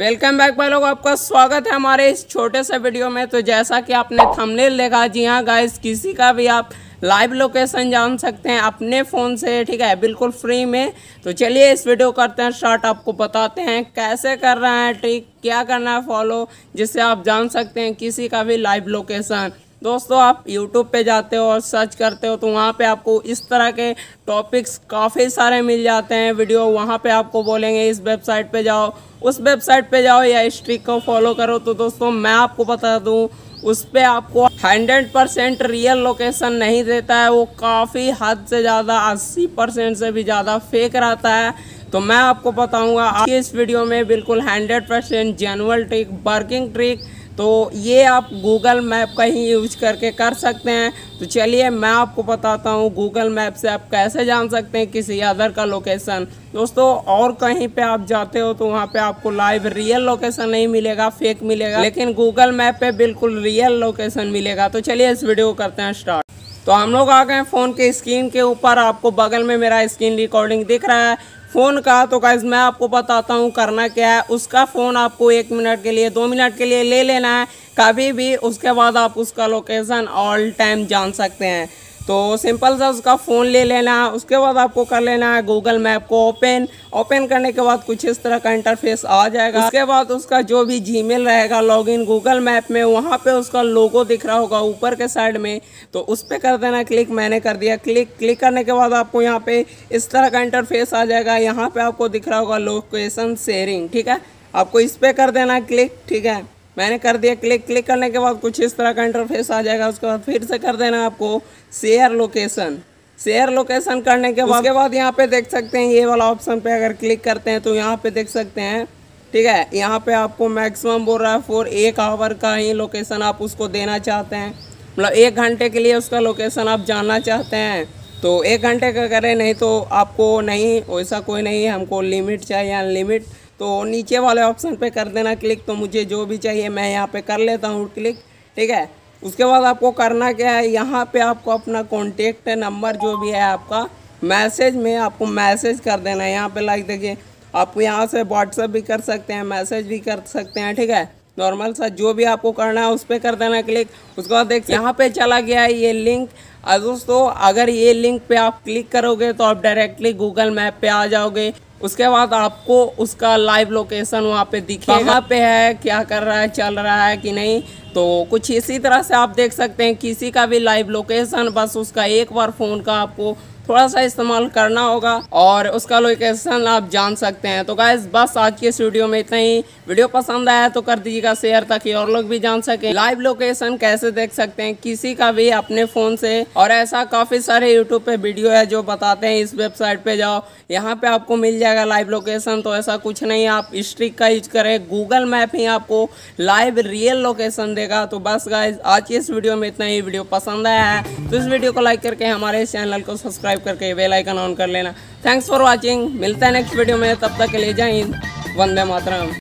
welcome back भाई लोग आपका स्वागत है हमारे इस छोटे से वीडियो में तो जैसा कि आपने थंबनेल देखा जी हाँ गाइस किसी का भी आप लाइव लोकेशन जान सकते हैं अपने फ़ोन से ठीक है बिल्कुल फ्री में तो चलिए इस वीडियो करते हैं स्टार्ट आपको बताते हैं कैसे कर रहे हैं ठीक क्या करना है फॉलो जिससे आप जान सकते हैं किसी का भी लाइव लोकेशन दोस्तों आप यूट्यूब पे जाते हो और सर्च करते हो तो वहाँ पे आपको इस तरह के टॉपिक्स काफ़ी सारे मिल जाते हैं वीडियो वहाँ पे आपको बोलेंगे इस वेबसाइट पे जाओ उस वेबसाइट पे जाओ या इस ट्रिक को फॉलो करो तो दोस्तों मैं आपको बता दूँ उस पर आपको हंड्रेड परसेंट रियल लोकेशन नहीं देता है वो काफ़ी हद से ज़्यादा अस्सी परसेंट से भी ज़्यादा फेक रहता है तो मैं आपको बताऊँगा आपकी इस वीडियो में बिल्कुल hundred percent trick working trick तो ये आप गूगल मैप का ही यूज करके कर सकते हैं तो चलिए मैं आपको बताता हूँ गूगल मैप से आप कैसे जान सकते हैं किसी अदर का लोकेशन दोस्तों और कहीं पे आप जाते हो तो वहाँ पे आपको लाइव रियल लोकेशन नहीं मिलेगा फेक मिलेगा लेकिन गूगल मैप पे बिल्कुल रियल लोकेशन मिलेगा तो चलिए इस वीडियो को करते हैं स्टार्ट तो हम लोग आ गए फ़ोन के स्क्रीन के ऊपर आपको बगल में मेरा स्क्रीन रिकॉर्डिंग दिख रहा है फ़ोन का तो गाइज मैं आपको बताता हूँ करना क्या है उसका फ़ोन आपको एक मिनट के लिए दो मिनट के लिए ले लेना है कभी भी उसके बाद आप उसका लोकेशन ऑल टाइम जान सकते हैं तो सिंपल सा उसका फ़ोन ले लेना उसके बाद आपको कर लेना है गूगल मैप को ओपन ओपन करने के बाद कुछ इस तरह का इंटरफेस आ जाएगा उसके बाद उसका जो भी जीमेल रहेगा लॉगिन गूगल मैप में वहाँ पे उसका लोगो दिख रहा होगा ऊपर के साइड में तो उस पर कर देना क्लिक मैंने कर दिया क्लिक क्लिक करने के बाद आपको यहाँ पर इस तरह का इंटरफेस आ जाएगा यहाँ पर आपको दिख रहा होगा लोकेशन शेयरिंग ठीक है आपको इस पर कर देना क्लिक ठीक है मैंने कर दिया क्लिक क्लिक करने के बाद कुछ इस तरह का इंटरफेस आ जाएगा उसके बाद फिर से कर देना आपको शेयर लोकेशन शेयर लोकेशन करने के बाद के बाद यहाँ पे देख सकते हैं ये वाला ऑप्शन पे अगर क्लिक करते हैं तो यहाँ पे देख सकते हैं ठीक है यहाँ पे आपको मैक्सिमम बोल रहा है फोर एक आवर का ही लोकेशन आप उसको देना चाहते हैं मतलब एक घंटे के लिए उसका लोकेशन आप जानना चाहते हैं तो एक घंटे का करें नहीं तो आपको नहीं वैसा कोई नहीं है हमको लिमिट चाहिए अनलिमिट तो नीचे वाले ऑप्शन पे कर देना क्लिक तो मुझे जो भी चाहिए मैं यहाँ पे कर लेता हूँ क्लिक ठीक है उसके बाद आपको करना क्या है यहाँ पे आपको अपना कॉन्टेक्ट नंबर जो भी है आपका मैसेज में आपको मैसेज कर देना है यहाँ पर लाइक देखिए आपको यहाँ से व्हाट्सअप भी कर सकते हैं मैसेज भी कर सकते हैं ठीक है नॉर्मल सा जो भी आपको करना है उस पर कर देना क्लिक उसके बाद देख यहाँ पे चला गया है ये लिंक दोस्तों अगर ये लिंक पे आप क्लिक करोगे तो आप डायरेक्टली गूगल मैप पे आ जाओगे उसके बाद आपको उसका लाइव लोकेशन वहाँ पे दिखेगा कहाँ पे है क्या कर रहा है चल रहा है कि नहीं तो कुछ इसी तरह से आप देख सकते हैं किसी का भी लाइव लोकेशन बस उसका एक बार फ़ोन का आपको थोड़ा सा इस्तेमाल करना होगा और उसका लोकेशन आप जान सकते हैं तो गाइज बस आज के इस वीडियो में इतना ही वीडियो पसंद आया तो कर दीजिएगा शेयर ताकि और लोग भी जान सके लाइव लोकेशन कैसे देख सकते हैं किसी का भी अपने फ़ोन से और ऐसा काफ़ी सारे यूट्यूब पे वीडियो है जो बताते हैं इस वेबसाइट पे जाओ यहाँ पे आपको मिल जाएगा लाइव लोकेशन तो ऐसा कुछ नहीं आप स्ट्रिक का यूज करें गूगल मैप ही आपको लाइव रियल लोकेशन देगा तो बस गाइज आज की इस वीडियो में इतना ही वीडियो पसंद आया है तो इस वीडियो को लाइक करके हमारे चैनल को सब्सक्राइब सब्सक्राइब करके बेल आइकन ऑन कर लेना थैंक्स फॉर वॉचिंग मिलता है नेक्स्ट वीडियो में तब तक के लिए जय हिंद वंदे मातरम